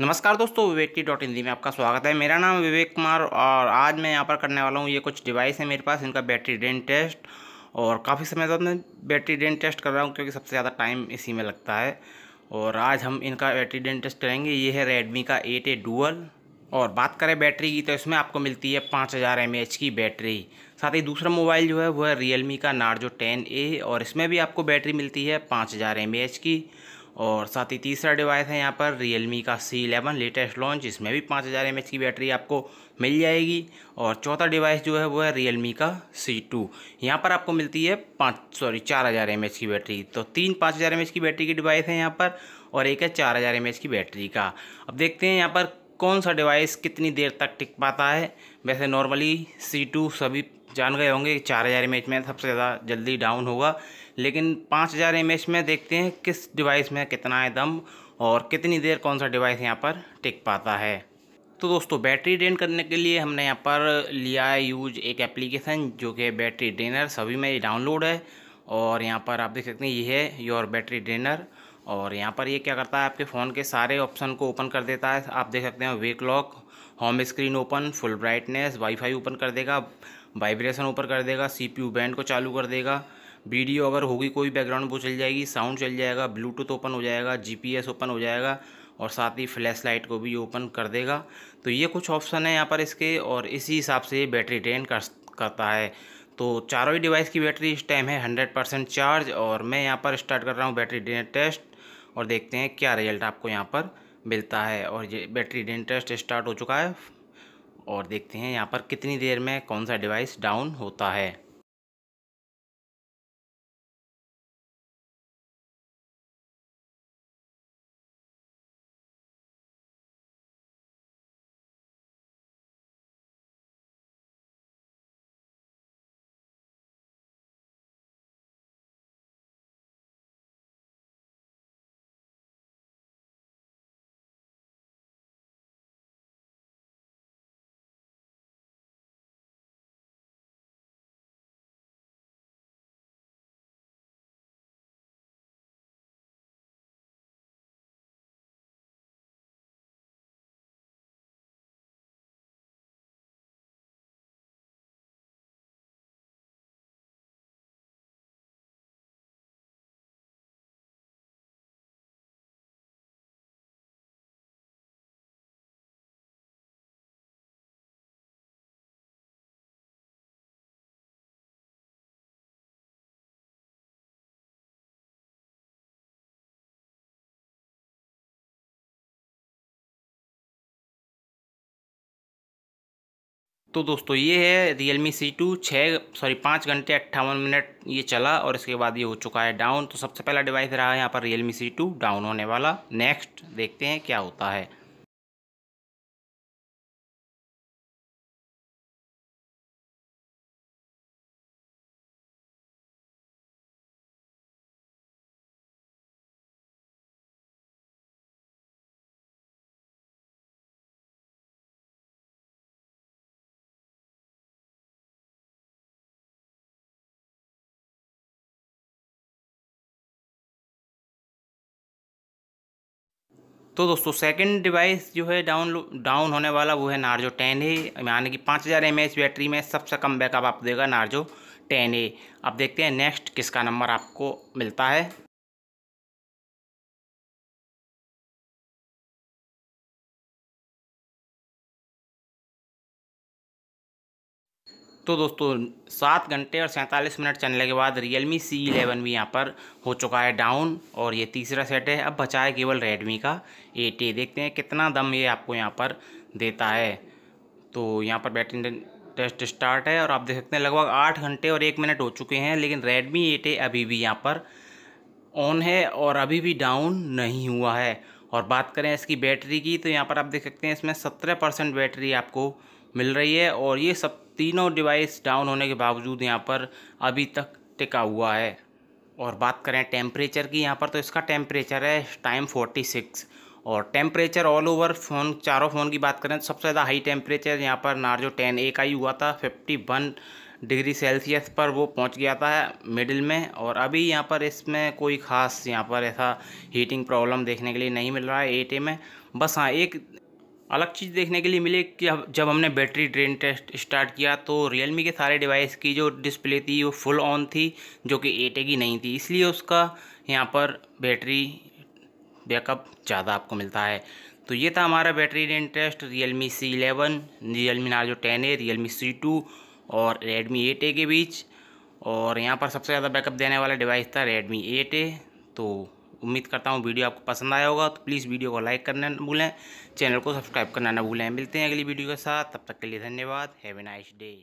नमस्कार दोस्तों विवेक T dot Hindi में आपका स्वागत है मेरा नाम विवेक कुमार और आज मैं यहाँ पर करने वाला हूँ ये कुछ डिवाइस है मेरे पास इनका बैटरी ड्रेन टेस्ट और काफ़ी समय से मैं बैटरी ड्रेन टेस्ट कर रहा हूँ क्योंकि सबसे ज़्यादा टाइम इसी में लगता है और आज हम इनका बैटरी ड्रेन टेस्ट करेंगे ये है रेडमी का एट ए डूअल और बात करें बैटरी की तो इसमें आपको मिलती है पाँच हज़ार एम एच की बैटरी साथ ही दूसरा मोबाइल जो है वो है मी का नार्जो टेन ए और इसमें भी आपको बैटरी मिलती है पाँच हज़ार एम एच की और साथ ही तीसरा डिवाइस है यहाँ पर मी का सी इलेवन लेटेस्ट लॉन्च इसमें भी पाँच हज़ार एम की बैटरी आपको मिल जाएगी और चौथा डिवाइस जो है वो है मी का सी टू यहाँ पर आपको मिलती है पाँच सॉरी चार हज़ार एम की बैटरी तो तीन पाँच हज़ार एम की बैटरी की डिवाइस है यहाँ पर और एक है चार हज़ार एम की बैटरी का अब देखते हैं यहाँ पर कौन सा डिवाइस कितनी देर तक टिक पाता है वैसे नॉर्मली सी टू सभी जान गए होंगे चार हज़ार एम में सबसे ज़्यादा जल्दी डाउन होगा लेकिन पाँच हज़ार एम में देखते हैं किस डिवाइस में कितना है दम और कितनी देर कौन सा डिवाइस यहाँ पर टिक पाता है तो दोस्तों बैटरी ड्रेन करने के लिए हमने यहाँ पर लिया है यूज एक एप्लीकेशन जो कि बैटरी ड्रेनर सभी में डाउनलोड है और यहाँ पर आप देख सकते हैं ये है योर बैटरी ड्रेनर और यहाँ पर ये क्या करता है आपके फ़ोन के सारे ऑप्शन को ओपन कर देता है आप देख सकते हैं wake lock home screen open full brightness WiFi open कर देगा वाइब्रेशन ऊपर कर देगा सीपीयू बैंड को चालू कर देगा वीडियो अगर होगी कोई बैकग्राउंड वो चल जाएगी साउंड चल जाएगा ब्लूटूथ ओपन हो जाएगा जीपीएस ओपन हो जाएगा और साथ ही फ्लैश लाइट को भी ओपन कर देगा तो ये कुछ ऑप्शन है यहाँ पर इसके और इसी हिसाब से बैटरी ड्रेन कर, करता है तो चारों ही डिवाइस की बैटरी इस टाइम है हंड्रेड परसेंट चार्ज और मैं यहाँ पर स्टार्ट कर रहा हूँ बैटरी ड्रेन टेस्ट और देखते हैं क्या रिजल्ट आपको यहाँ पर मिलता है और ये बैटरी डेन टेस्ट स्टार्ट हो चुका है और देखते हैं यहाँ पर कितनी देर में कौन सा डिवाइस डाउन होता है तो दोस्तों ये है रियल मी सी टू छः सॉरी पाँच घंटे अट्ठावन मिनट ये चला और इसके बाद ये हो चुका है डाउन तो सबसे पहला डिवाइस रहा है यहाँ पर Realme C two down होने वाला नेक्स्ट देखते हैं क्या होता है तो दोस्तों सेकंड डिवाइस जो है डाउन डाउन होने वाला वो है नार्जो टेन ए यानी कि पाँच हज़ार एम बैटरी में सबसे कम बैकअप आप देगा नार्जो टेन ए अब देखते हैं नेक्स्ट किसका नंबर आपको मिलता है तो दोस्तों सात घंटे और सैंतालीस मिनट चलने के बाद मी सी इलेवन भी यहाँ पर हो चुका है डाउन और ये तीसरा सेट है अब बचा है केवल रेडमी का एट ए देखते हैं कितना दम ये आपको यहाँ पर देता है तो यहाँ पर बैटरी टेस्ट स्टार्ट है और आप देख सकते हैं लगभग आठ घंटे और एक मिनट हो चुके हैं लेकिन रेडमी एट अभी भी यहाँ पर ऑन है और अभी भी डाउन नहीं हुआ है और बात करें इसकी बैटरी की तो यहाँ पर आप देख सकते हैं इसमें सत्रह परसेंट बैटरी आपको मिल रही है और ये सब तीनों डिवाइस डाउन होने के बावजूद यहाँ पर अभी तक टिका हुआ है और बात करें टेम्परेचर की यहाँ पर तो इसका टेम्परेचर है टाइम फोर्टी सिक्स और टेम्परेचर ऑल ओवर फ़ोन चारों फ़ोन की बात करें तो सबसे ज़्यादा हाई टेम्परेचर यहाँ पर नार्जो टेन ए का ही हुआ था फिफ्टी वन डिग्री सेल्सियस पर वो पहुँच गया था मिडिल में और अभी यहाँ पर इसमें कोई ख़ास यहाँ पर ऐसा हीटिंग प्रॉब्लम देखने के लिए नहीं मिल रहा है एट ए में बस हाँ एक अलग चीज़ देखने के लिए मिली कि जब हमने बैटरी ड्रेन टेस्ट स्टार्ट किया तो रियलमी के सारे डिवाइस की जो डिस्प्ले थी वो फुल ऑन थी जो कि एटे की नहीं थी इसलिए उसका यहाँ पर बैटरी बैकअप ज़्यादा आपको मिलता है तो ये था हमारा battery drain test me C eleven me Narzo ten A me C two और रेडमी एट ए के बीच और यहाँ पर सबसे ज़्यादा बैकअप देने वाला डिवाइस था रेडमी एट ए तो उम्मीद करता हूँ वीडियो आपको पसंद आया होगा तो प्लीज़ वीडियो को लाइक करना ना भूलें चैनल को सब्सक्राइब करना ना भूलें मिलते हैं अगली वीडियो के साथ तब तक के लिए धन्यवाद हैवे नाइस डे